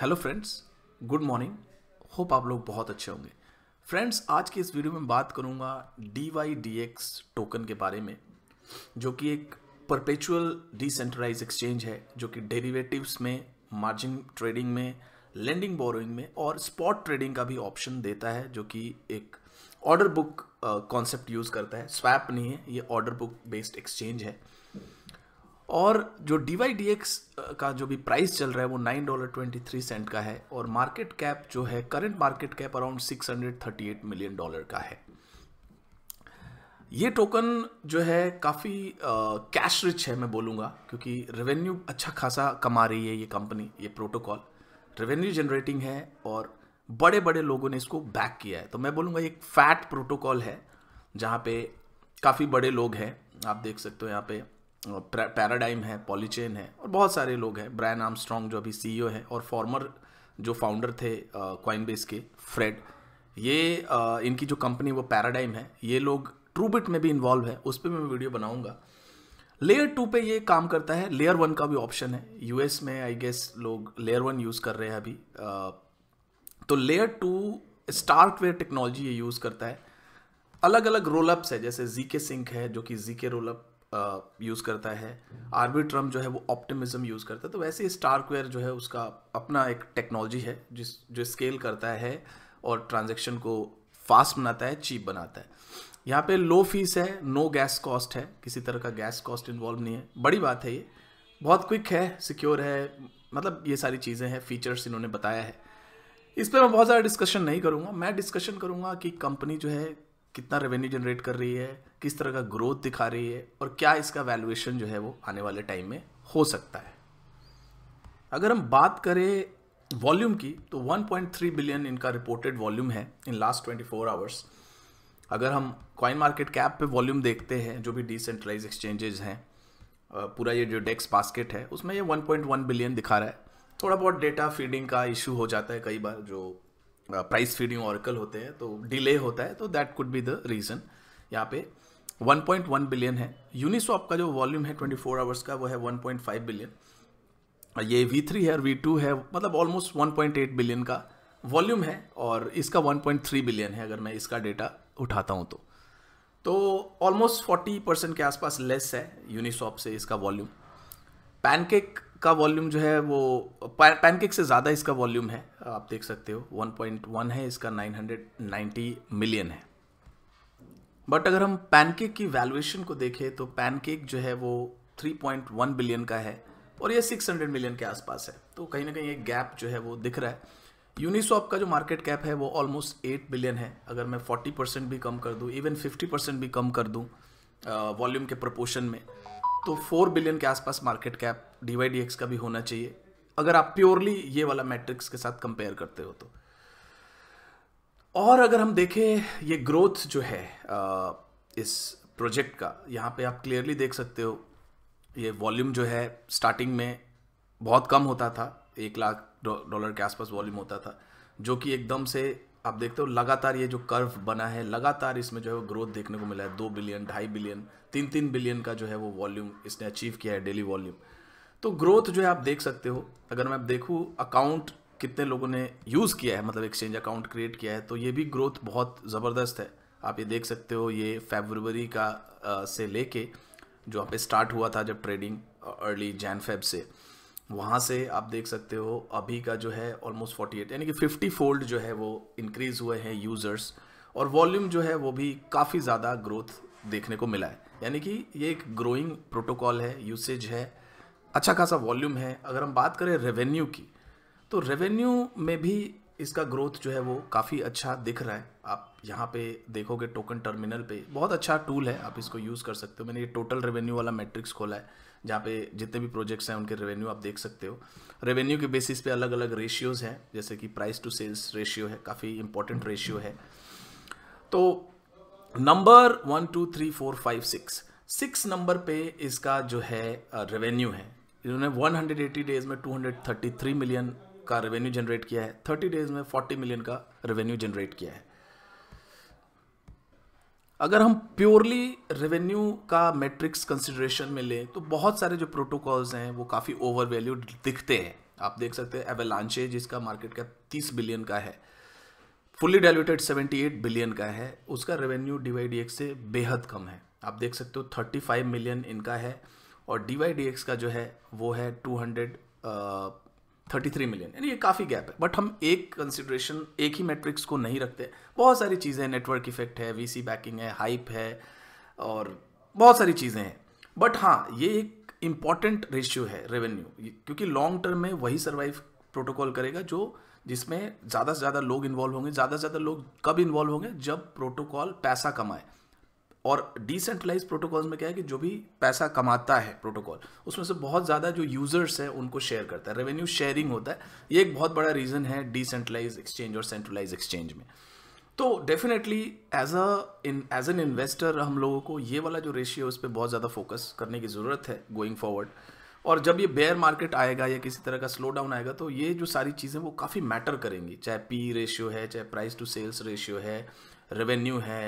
hello friends good morning hope आप लोग बहुत अच्छे होंगे फ्रेंड्स आज की इस वीडियो में बात करूंगा D Y D X token के बारे में जो कि एक परपेचुअल डिसेंट्रलाइज एक्सचेंज है जो कि डेरिवेटिव्स में मार्जिन ट्रेडिंग में लैंडिंग बोरोइंग में और स्पॉट ट्रेडिंग का भी ऑप्शन देता है जो कि एक ऑर्डर बुक कॉन्सेप्ट यूज़ करता है स्वैप नहीं है ये ऑर्डर बुक बेस्ड एक्सचेंज है और जो डी वाई डी एक्स का जो भी प्राइस चल रहा है वो nine dollar twenty three cent का है और मार्केट कैप जो है current market cap around six hundred thirty eight million dollar का है ये टोकन जो है काफ़ी कैश रिच है मैं बोलूँगा क्योंकि रेवेन्यू अच्छा खासा कमा रही है ये कंपनी ये प्रोटोकॉल रेवेन्यू जनरेटिंग है और बड़े बड़े लोगों ने इसको बैक किया है तो मैं बोलूँगा एक फैट प्रोटोकॉल है जहाँ पे काफ़ी बड़े लोग हैं आप देख सकते हो यहाँ पे पैराडाइम है पॉलीचेन है और बहुत सारे लोग हैं ब्रायन आर्म जो अभी सी e है और फॉर्मर जो फाउंडर थे कॉइनबेस के फ्रेड ये uh, इनकी जो कंपनी वो पैराडाइम है ये लोग ट्रूबिट में भी इन्वॉल्व है उस पर मैं वीडियो बनाऊंगा लेयर टू पे ये काम करता है लेयर वन का भी ऑप्शन है यूएस में आई गेस लोग लेयर वन यूज़ कर रहे हैं अभी तो लेयर टू स्टार्कवेयर टेक्नोलॉजी ये यूज़ करता है अलग अलग रोलअप्स है जैसे जी के सिंक है जो कि जी के रोलअप यूज़ करता है आर्मी ट्रम्प जो है वो ऑप्टिमिज्म यूज़ करता है तो वैसे ही स्टारक्वेयर जो है उसका अपना एक टेक्नोलॉजी है जिस जो स्केल करता है और ट्रांजेक्शन को फास्ट बनाता है चीप बनाता है यहाँ पे लो फीस है नो गैस कॉस्ट है किसी तरह का गैस कॉस्ट इन्वॉल्व नहीं है बड़ी बात है ये बहुत क्विक है सिक्योर है मतलब ये सारी चीज़ें हैं फीचर्स इन्होंने बताया है इस पर मैं बहुत ज़्यादा डिस्कशन नहीं करूँगा मैं डिस्कशन करूँगा कि कंपनी जो है कितना रेवेन्यू जनरेट कर रही है किस तरह का ग्रोथ दिखा रही है और क्या इसका वैल्यूएशन जो है वो आने वाले टाइम में हो सकता है अगर हम बात करें वॉल्यूम की तो 1.3 बिलियन इनका रिपोर्टेड वॉल्यूम है इन लास्ट 24 आवर्स अगर हम कॉइन मार्केट कैप पे वॉल्यूम देखते हैं जो भी डिसेंट्रलाइज एक्सचेंजेस हैं पूरा ये जो डेक्स बास्केट है उसमें ये 1.1 बिलियन दिखा रहा है थोड़ा बहुत डेटा फीडिंग का इशू हो जाता है कई बार जो प्राइस फीडिंग ऑर्कल होते हैं तो डिले होता है तो that could be the reason यहाँ पे 1.1 बिलियन है यूनिसॉप का जो वॉल्यूम है 24 आवर्स का वो है 1.5 बिलियन ये V3 है V2 है मतलब ऑलमोस्ट 1.8 बिलियन का वॉल्यूम है और इसका 1.3 बिलियन है अगर मैं इसका डेटा उठाता हूँ तो तो ऑलमोस्ट 40 परसेंट के आसपास लेस है यूनिसॉप से इसका वॉल्यूम पैनकेक का वॉल्यूम जो है वो पैनकेक से ज़्यादा इसका वॉल्यूम है आप देख सकते हो 1.1 है इसका 990 मिलियन है बट अगर हम पैनकेक की वैल्यूएशन को देखें तो पैनकेक जो है वो 3.1 बिलियन का है और ये 600 मिलियन के आसपास है तो कहीं ना कहीं ये गैप जो है वो दिख रहा है यूनिसॉप का जो मार्केट कैप है वो ऑलमोस्ट 8 बिलियन है अगर मैं 40 परसेंट भी कम कर दूँ इवन 50 परसेंट भी कम कर दूँ वॉल्यूम के प्रपोर्शन में तो फोर बिलियन के आसपास मार्केट कैप डी का भी होना चाहिए अगर आप प्योरली ये वाला मैट्रिक्स के साथ कंपेयर करते हो तो और अगर हम देखें ये ग्रोथ जो है इस प्रोजेक्ट का यहाँ पे आप क्लियरली देख सकते हो ये वॉल्यूम जो है स्टार्टिंग में बहुत कम होता था एक लाख डॉलर के आसपास वॉल्यूम होता था जो कि एकदम से आप देखते हो लगातार ये जो कर्व बना है लगातार इसमें जो है वो ग्रोथ देखने को मिला है दो बिलियन ढाई बिलियन तीन तीन बिलियन का जो है वो वॉल्यूम इसने अचीव किया है डेली वॉल्यूम तो ग्रोथ जो है आप देख सकते हो अगर मैं देखूँ अकाउंट कितने लोगों ने यूज़ किया है मतलब एक्सचेंज अकाउंट क्रिएट किया है तो ये भी ग्रोथ बहुत ज़बरदस्त है आप ये देख सकते हो ये फेबरवरी का आ, से लेके जो आप स्टार्ट हुआ था जब ट्रेडिंग अर्ली जैन फेब से वहाँ से आप देख सकते हो अभी का जो है ऑलमोस्ट फोर्टी एट यानी कि फिफ्टी फोल्ड जो है वो इंक्रीज़ हुए हैं यूज़र्स और वॉल्यूम जो है वो भी काफ़ी ज़्यादा ग्रोथ देखने को मिला है यानी कि ये एक ग्रोइंग प्रोटोकॉल है यूसेज है अच्छा खासा वॉल्यूम है अगर हम बात करें रेवेन्यू की तो रेवेन्यू में भी इसका ग्रोथ जो है वो काफ़ी अच्छा दिख रहा है आप यहाँ पे देखोगे टोकन टर्मिनल पे बहुत अच्छा टूल है आप इसको यूज़ कर सकते हो मैंने ये टोटल रेवेन्यू वाला मैट्रिक्स खोला है जहाँ पे जितने भी प्रोजेक्ट्स हैं उनके रेवेन्यू आप देख सकते हो रेवेन्यू के बेसिस पे अलग अलग रेशियोज़ हैं जैसे कि प्राइस टू सेल्स रेशियो है काफ़ी इंपॉर्टेंट रेशियो है तो number one two three four five six six number पे इसका जो है रेवेन्यू है इन्होंने 180 डेज में 233 मिलियन का रेवेन्यू जनरेट किया है 30 डेज में 40 मिलियन का रेवेन्यू जनरेट किया है अगर हम प्योरली रेवेन्यू का मैट्रिक्स कंसिड्रेशन में लें तो बहुत सारे जो प्रोटोकॉल्स हैं वो काफ़ी ओवर वैल्यूड दिखते हैं आप देख सकते हैं एवेलांचे जिसका मार्केट कैप 30 बिलियन का है फुल्ली डायलूटेड 78 बिलियन का है उसका revenue D Y D X से बेहद कम है आप देख सकते हो 35 मिलियन इनका है और डी वाई डी एक्स का जो है वो है 200 uh, थर्टी थ्री मिलियन यानी ये काफ़ी गैप है बट हम एक कंसिड्रेशन एक ही मैट्रिक्स को नहीं रखते बहुत सारी चीज़ें हैं नेटवर्क इफेक्ट है वी बैकिंग है हाइप है और बहुत सारी चीज़ें हैं बट हाँ ये एक इम्पॉर्टेंट रेशियो है रेवेन्यू क्योंकि लॉन्ग टर्म में वही सर्वाइव प्रोटोकॉल करेगा जो जिसमें ज़्यादा से ज़्यादा लोग इन्वॉल्व होंगे ज़्यादा से ज़्यादा लोग कब इन्वॉल्व होंगे जब प्रोटोकॉल पैसा कमाए और डिसेंट्रलाइज प्रोटोकॉल्स में क्या है कि जो भी पैसा कमाता है प्रोटोकॉल उसमें से बहुत ज़्यादा जो यूज़र्स हैं उनको शेयर करता है रेवेन्यू शेयरिंग होता है ये एक बहुत बड़ा रीज़न है डिसेंट्रलाइज एक्सचेंज और सेंट्रलाइज एक्सचेंज में तो definitely as a in as an investor हम लोगों को ये वाला जो रेशियो है उस पर बहुत ज़्यादा फोकस करने की ज़रूरत है गोइंग फॉरवर्ड और जब ये बेयर मार्केट आएगा या किसी तरह का स्लो डाउन आएगा तो ये जो सारी चीज़ें वो काफ़ी मैटर करेंगी चाहे पी रेशियो है चाहे प्राइस टू सेल्स रेशियो है रेवेन्यू है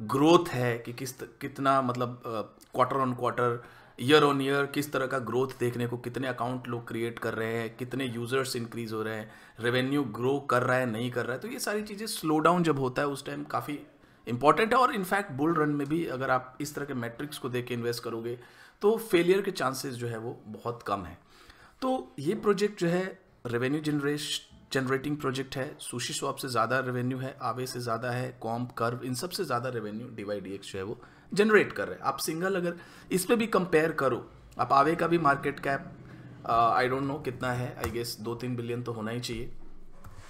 ग्रोथ है कि किस कितना मतलब quarter on quarter year on year किस तरह का ग्रोथ देखने को कितने अकाउंट लोग क्रिएट कर रहे हैं कितने यूज़र्स इंक्रीज हो रहे हैं रेवेन्यू ग्रो कर रहा है नहीं कर रहा है तो ये सारी चीज़ें स्लो डाउन जब होता है उस टाइम काफ़ी इंपॉर्टेंट है और इनफैक्ट बुल रन में भी अगर आप इस तरह के मैट्रिक्स को देख के इन्वेस्ट करोगे तो फेलियर के चांसेस जो है वो बहुत कम है तो ये प्रोजेक्ट जो है रेवेन्यू जनरेश जनरेटिंग प्रोजेक्ट है सुशी स्वाप से ज़्यादा रेवेन्यू है आवे से ज़्यादा है कॉम्प कर्व इन सबसे ज़्यादा रेवेन्यू डी जो है वो जनरेट कर रहे हैं आप सिंगल अगर इस पर भी कंपेयर करो आप आवे का भी market cap I don't know कितना है आई गेस दो तीन बिलियन तो होना ही चाहिए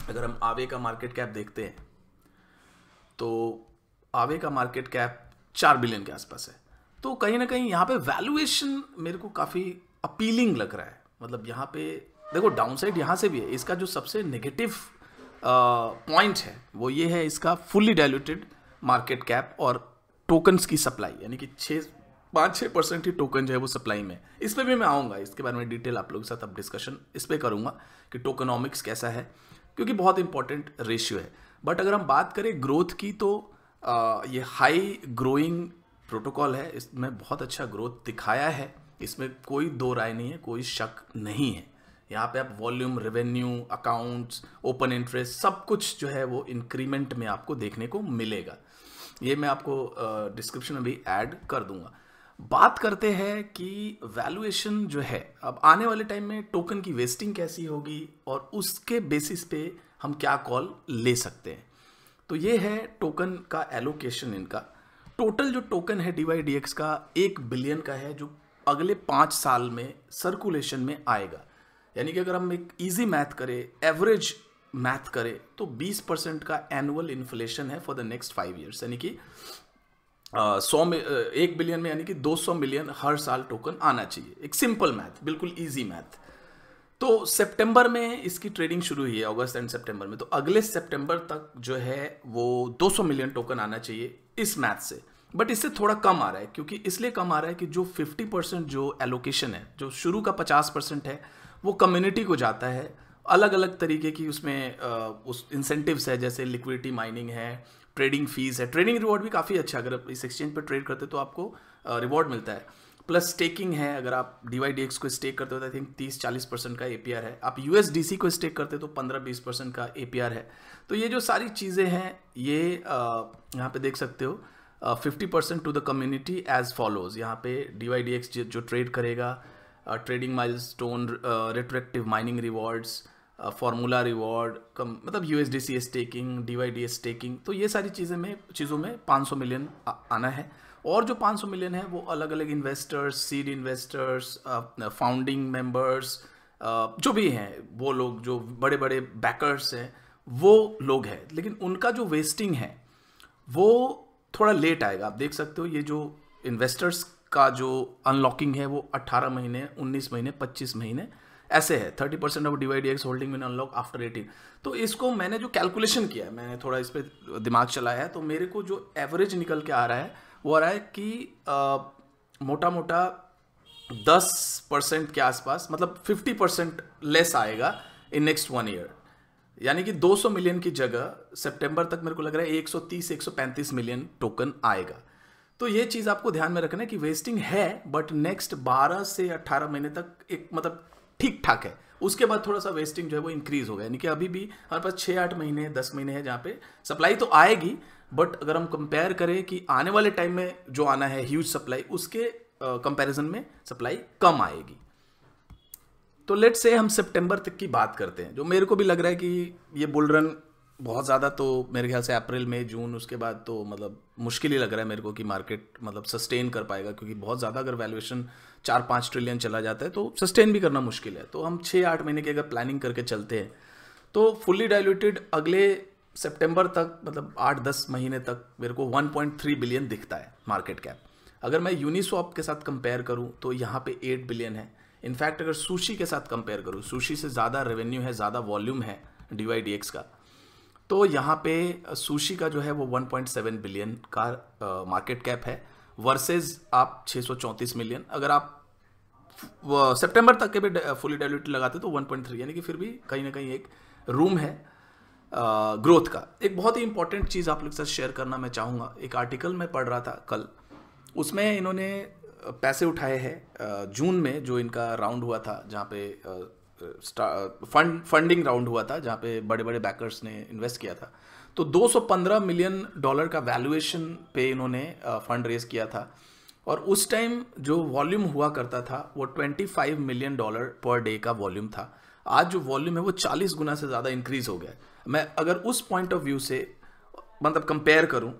अगर हम आवे का मार्केट कैप देखते हैं तो आवे का मार्केट कैप चार बिलियन के आसपास है तो कहीं ना कहीं यहाँ पे वैल्यूएशन मेरे को काफ़ी अपीलिंग लग रहा है मतलब यहाँ पे देखो डाउन साइड यहाँ से भी है इसका जो सबसे नेगेटिव पॉइंट है वो ये है इसका फुल्ली डायल्यूटेड मार्केट कैप और टोकन्स की सप्लाई यानी कि छः पाँच छः परसेंट ही टोकन जो है वो सप्लाई में इस पर भी मैं आऊँगा इसके बारे में डिटेल आप लोगों के साथ अब डिस्कशन इस पर करूँगा कि टोकनॉमिक्स कैसा है क्योंकि बहुत इंपॉर्टेंट रेशियो है बट अगर हम बात करें ग्रोथ की तो आ, ये हाई ग्रोइंग प्रोटोकॉल है इसमें बहुत अच्छा ग्रोथ दिखाया है इसमें कोई दो राय नहीं है कोई शक नहीं है यहाँ पे आप volume revenue accounts open interest सब कुछ जो है वो इंक्रीमेंट में आपको देखने को मिलेगा ये मैं आपको डिस्क्रिप्शन में भी ऐड कर दूंगा बात करते हैं कि वैल्यूएशन जो है अब आने वाले टाइम में टोकन की वेस्टिंग कैसी होगी और उसके बेसिस पे हम क्या कॉल ले सकते हैं तो ये है टोकन का एलोकेशन इनका टोटल जो टोकन है डी वाई डी एक्स का एक बिलियन का है जो अगले पाँच साल में सर्कुलेशन में आएगा यानी कि अगर हम एक ईजी मैथ करें एवरेज मैथ करें तो 20 परसेंट का एनुअल इन्फ्लेशन है for the next five years यानी कि सौ में एक बिलियन में यानी कि 200 मिलियन हर साल टोकन आना चाहिए एक सिंपल मैथ बिल्कुल ईजी मैथ तो सितंबर में इसकी ट्रेडिंग शुरू हुई है अगस्त एंड सितंबर में तो अगले सितंबर तक जो है वो 200 मिलियन टोकन आना चाहिए इस मैथ से बट इससे थोड़ा कम आ रहा है क्योंकि इसलिए कम आ रहा है कि जो 50 परसेंट जो एलोकेशन है जो शुरू का 50 परसेंट है वो कम्युनिटी को जाता है अलग अलग तरीके की उसमें उस इंसेंटिव्स है जैसे लिक्विडिटी माइनिंग है ट्रेडिंग फीस है ट्रेडिंग रिवॉर्ड भी काफ़ी अच्छा अगर आप इस एक्सचेंज पर ट्रेड करते तो आपको रिवॉर्ड मिलता है प्लस स्टेकिंग है अगर आप डी वाई डी एक्स को स्टेक करते हो तो आई थिंक तीस चालीस परसेंट का ए पी आर है आप यू एस डी सी को स्टेक करते हो तो पंद्रह बीस परसेंट का ए पी आर है तो ये जो सारी चीज़ें हैं ये यहाँ पे देख सकते हो fifty percent to the community as follows यहाँ पे डी वाई डी एक्स जो ट्रेड करेगा trading stone retroactive mining rewards formula reward कम मतलब U S D C staking D Y D staking तो ये सारी चीज़ें में चीज़ों में 500 मिलियन आना है और जो 500 मिलियन है वो अलग अलग investors seed investors founding members जो भी हैं वो लोग जो बड़े बड़े बैकर्स हैं वो लोग हैं लेकिन उनका जो वेस्टिंग है वो थोड़ा लेट आएगा आप देख सकते हो ये जो इन्वेस्टर्स का जो अनलॉकिंग है वो 18 महीने 19 महीने 25 महीने ऐसे है 30 percent of divide X holding win unlock after 18 तो इसको मैंने जो कैलकुलेशन किया है मैंने थोड़ा इस पर दिमाग चलाया है तो मेरे को जो एवरेज निकल के आ रहा है वो आ रहा है कि आ, मोटा मोटा दस परसेंट के आसपास मतलब फिफ्टी परसेंट लेस आएगा इन नेक्स्ट वन ईयर यानी कि 200 मिलियन की जगह सितंबर तक मेरे को लग रहा है 130 135 मिलियन टोकन आएगा तो ये चीज़ आपको ध्यान में रखना है कि वेस्टिंग है बट नेक्स्ट 12 से 18 महीने तक एक मतलब ठीक ठाक है उसके बाद थोड़ा सा वेस्टिंग जो है वो इंक्रीज हो गया यानी कि अभी भी हमारे पास छः आठ महीने दस महीने हैं जहाँ पे सप्लाई तो आएगी बट अगर हम कंपेयर करें कि आने वाले टाइम में जो आना है ह्यूज सप्लाई उसके कंपेरिजन में सप्लाई कम आएगी तो लेट से हम सितंबर तक की बात करते हैं जो मेरे को भी लग रहा है कि ये बुलरन बहुत ज़्यादा तो मेरे ख्याल से अप्रैल मई जून उसके बाद तो मतलब मुश्किल ही लग रहा है मेरे को कि मार्केट मतलब सस्टेन कर पाएगा क्योंकि बहुत ज़्यादा अगर वैल्यूएशन चार पाँच ट्रिलियन चला जाता है तो सस्टेन भी करना मुश्किल है तो हम छः आठ महीने की अगर प्लानिंग करके चलते हैं तो फुल्ली डायल्यूटेड अगले सेप्टेम्बर तक मतलब आठ दस महीने तक मेरे को वन बिलियन दिखता है मार्केट कैप अगर मैं यूनिसॉप के साथ कंपेयर करूँ तो यहाँ पे एट बिलियन है इनफैक्ट अगर सुशी के साथ कंपेयर करूँ सुशी से ज़्यादा रेवेन्यू है ज़्यादा वॉल्यूम है डी का तो यहाँ पे सुशी का जो है वो 1.7 बिलियन का मार्केट कैप है वर्सेस आप 634 मिलियन अगर आप सितंबर तक के भी फुली डायल्यूट लगाते तो 1.3 यानी कि फिर भी कहीं ना कहीं एक रूम है ग्रोथ का एक बहुत ही इंपॉर्टेंट चीज़ आप लोग के साथ शेयर करना मैं चाहूँगा एक आर्टिकल मैं पढ़ रहा था कल उसमें इन्होंने पैसे उठाए हैं जून में जो इनका राउंड हुआ था जहाँ पे फंड फंडिंग राउंड हुआ था जहाँ पे बड़े बड़े बैकर्स ने इन्वेस्ट किया था तो 215 मिलियन डॉलर का वैल्यूएशन पे इन्होंने फंड रेज किया था और उस टाइम जो वॉल्यूम हुआ करता था वो 25 मिलियन डॉलर पर डे का वॉल्यूम था आज जो वॉल्यूम है वो 40 गुना से ज़्यादा इंक्रीज़ हो गया मैं अगर उस पॉइंट ऑफ व्यू से मतलब कंपेयर करूँ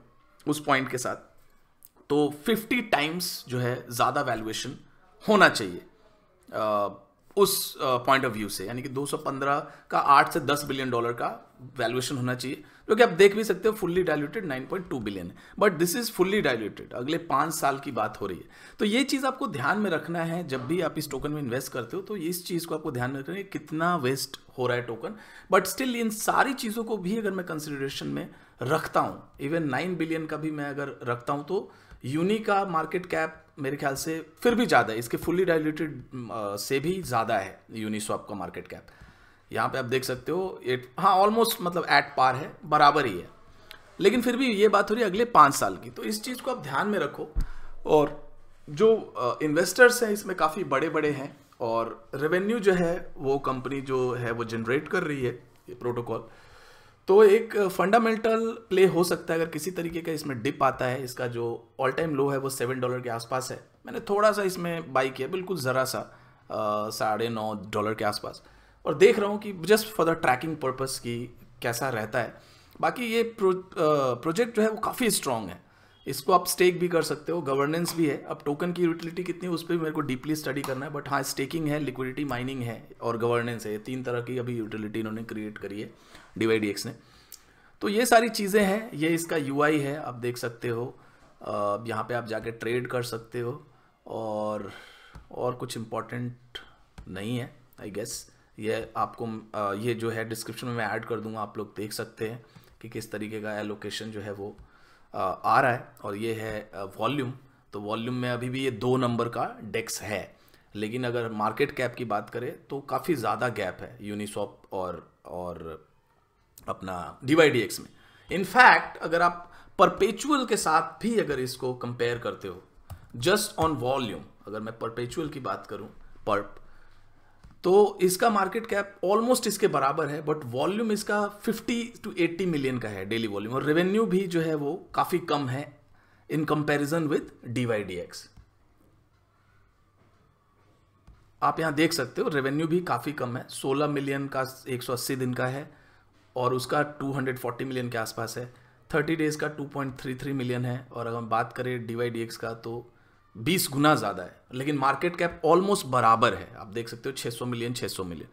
उस पॉइंट के साथ तो 50 टाइम्स जो है ज़्यादा वैल्यूएशन होना चाहिए उस पॉइंट ऑफ व्यू से यानी कि 215 का 8 से 10 बिलियन डॉलर का वैल्यूएशन होना चाहिए जो कि आप देख भी सकते हो फुल्ली डायल्यूटेड 9.2 बिलियन है but this is fully diluted अगले पांच साल की बात हो रही है तो ये चीज़ आपको ध्यान में रखना है जब भी आप इस टोकन में इन्वेस्ट करते हो तो इस चीज़ को आपको ध्यान में रखना है कितना वेस्ट हो रहा है टोकन बट स्टिल इन सारी चीज़ों को भी अगर मैं कंसिडरेशन में रखता हूँ इवन नाइन बिलियन का भी मैं अगर रखता हूँ तो यूनी का मार्केट कैप मेरे ख्याल से फिर भी ज़्यादा है इसके फुल्ली डायल्यूटेड से भी ज़्यादा है यूनी का मार्केट कैप यहाँ पे आप देख सकते हो एट हाँ ऑलमोस्ट मतलब एट पार है बराबर ही है लेकिन फिर भी ये बात हो रही है अगले पाँच साल की तो इस चीज़ को आप ध्यान में रखो और जो इन्वेस्टर्स हैं इसमें काफ़ी बड़े बड़े हैं और रेवेन्यू जो है वो कंपनी जो है वो जनरेट कर रही है ये प्रोटोकॉल तो एक फंडामेंटल प्ले हो सकता है अगर किसी तरीके का इसमें डिप आता है इसका जो ऑल टाइम लो है वो सेवन डॉलर के आसपास है मैंने थोड़ा सा इसमें बाई किया बिल्कुल ज़रा सा साढ़े नौ डॉलर के आसपास और देख रहा हूँ कि just for the tracking purpose की कैसा रहता है बाकी ये प्रो, आ, प्रोजेक्ट जो है वो काफ़ी स्ट्रॉन्ग है इसको आप स्टेक भी कर सकते हो गवर्नेंस भी है अब टोकन की यूटिलिटी कितनी उस पर मेरे को डीपली स्टडी करना है बट हाँ स्टेकिंग है लिक्विडिटी माइनिंग है और गवर्नेंस है तीन तरह की अभी यूटिलिटी इन्होंने क्रिएट करी है डी ने तो ये सारी चीज़ें हैं ये इसका यू है आप देख सकते हो यहाँ पर आप जाके ट्रेड कर सकते हो और और कुछ इम्पॉर्टेंट नहीं है आई गेस ये आपको ये जो है डिस्क्रिप्शन में मैं ऐड कर दूंगा आप लोग देख सकते हैं कि किस तरीके का एलोकेशन जो है वो आ रहा है और ये है वॉल्यूम तो वॉल्यूम में अभी भी ये दो नंबर का डेक्स है लेकिन अगर मार्केट कैप की बात करें तो काफ़ी ज़्यादा गैप है यूनिसॉप और और अपना डी डी एक्स में इनफैक्ट अगर आप परपेचुअल के साथ भी अगर इसको कंपेयर करते हो जस्ट ऑन वॉल्यूम अगर मैं परपेचुअल की बात करूं पर तो इसका मार्केट कैप ऑलमोस्ट इसके बराबर है बट वॉल्यूम इसका 50 टू 80 मिलियन का है डेली वॉल्यूम और रेवेन्यू भी जो है वो काफ़ी कम है in comparison with D Y D X आप यहाँ देख सकते हो रेवेन्यू भी काफ़ी कम है 16 मिलियन का 180 दिन का है और उसका 240 मिलियन के आसपास है 30 डेज़ का 2.33 मिलियन है और अगर हम बात करें डी वाई डी एक्स का तो बीस गुना ज़्यादा है लेकिन मार्केट कैप ऑलमोस्ट बराबर है आप देख सकते हो 600 मिलियन 600 मिलियन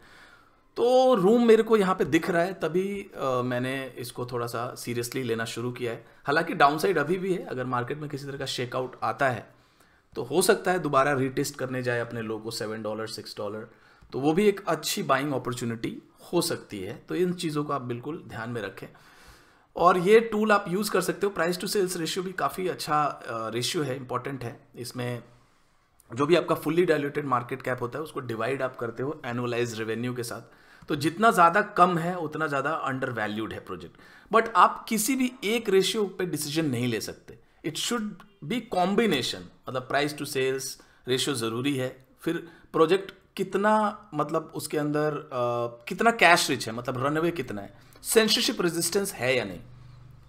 तो रूम मेरे को यहाँ पे दिख रहा है तभी आ, मैंने इसको थोड़ा सा सीरियसली लेना शुरू किया है हालांकि डाउनसाइड अभी भी है अगर मार्केट में किसी तरह का शेकआउट आता है तो हो सकता है दोबारा रिटेस्ट करने जाए अपने लोगों को सेवन डॉलर सिक्स डॉलर तो वो भी एक अच्छी बाइंग अपॉर्चुनिटी हो सकती है तो इन चीज़ों को आप बिल्कुल ध्यान में रखें और ये टूल आप यूज़ कर सकते हो प्राइस टू सेल्स रेशियो भी काफ़ी अच्छा रेशियो है इंपॉर्टेंट है इसमें जो भी आपका फुल्ली डायल्यूटेड मार्केट कैप होता है उसको डिवाइड आप करते हो एनुअलाइज रेवेन्यू के साथ तो जितना ज़्यादा कम है उतना ज़्यादा अंडर वैल्यूड है प्रोजेक्ट बट आप किसी भी एक रेशियो पे डिसीजन नहीं ले सकते इट शुड बी कॉम्बिनेशन मतलब प्राइस टू सेल्स रेशियो ज़रूरी है फिर प्रोजेक्ट कितना मतलब उसके अंदर आ, कितना कैश रिच है मतलब रनवे कितना है सेंसरशिप रेजिस्टेंस है या नहीं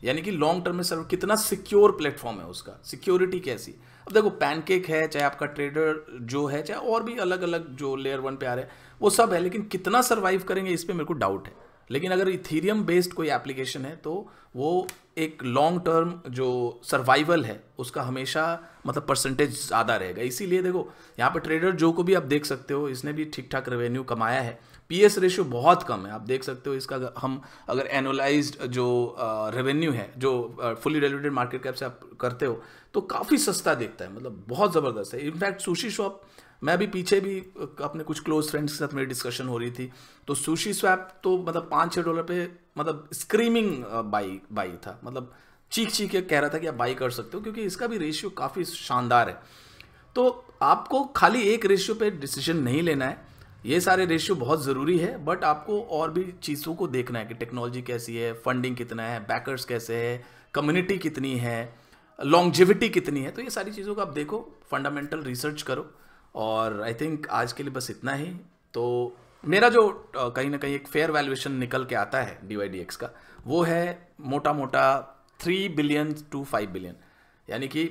यानी कि लॉन्ग टर्म में सर्वर कितना सिक्योर प्लेटफॉर्म है उसका सिक्योरिटी कैसी अब देखो पैनकेक है चाहे आपका ट्रेडर जो है चाहे और भी अलग अलग जो लेयर वन पे आ रहे हैं वो सब है लेकिन कितना सर्वाइव करेंगे इस पर मेरे को डाउट है लेकिन अगर इथीरियम बेस्ड कोई एप्लीकेशन है तो वो एक लॉन्ग टर्म जो सर्वाइवल है उसका हमेशा मतलब परसेंटेज ज़्यादा रहेगा इसीलिए देखो यहाँ पर ट्रेडर जो को भी आप देख सकते हो इसने भी ठीक ठाक रेवेन्यू कमाया है पी एस रेशियो बहुत कम है आप देख सकते हो इसका हम अगर एनोलाइज्ड जो रेवेन्यू है जो फुली रेगुलेटेड मार्केट कैप से आप करते हो तो काफ़ी सस्ता देखता है मतलब बहुत ज़बरदस्त है इनफैक्ट सुशी शॉप मैं अभी पीछे भी अपने कुछ क्लोज फ्रेंड्स के साथ मेरी डिस्कशन हो रही थी तो सुशी स्वैप तो मतलब पाँच छः डॉलर पे मतलब स्क्रीमिंग बाई बाई था मतलब चीख चीख के कह रहा था कि आप बाई कर सकते हो क्योंकि इसका भी रेशियो काफ़ी शानदार है तो आपको खाली एक रेशियो पे डिसीजन नहीं लेना है ये सारे रेशियो बहुत ज़रूरी है बट आपको और भी चीज़ों को देखना है कि टेक्नोलॉजी कैसी है फंडिंग कितना है बैकर्स कैसे है कम्युनिटी कितनी है लॉन्गजिविटी कितनी है तो ये सारी चीज़ों को आप देखो फंडामेंटल रिसर्च करो और आई थिंक आज के लिए बस इतना ही तो मेरा जो कहीं ना कहीं एक फेयर वैल्यूएशन निकल के आता है डी का वो है मोटा मोटा three billion to five billion यानी कि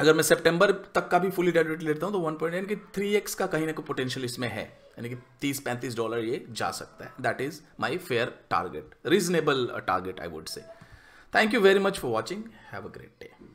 अगर मैं सितंबर तक का भी फुली डेडिट लेता हूँ तो वन पॉइंट यानी कि थ्री एक्स का कहीं ना कहीं पोटेंशियल इसमें है यानी कि तीस पैंतीस डॉलर ये जा सकता है that is my fair target reasonable target I would say thank you very much for watching have a great day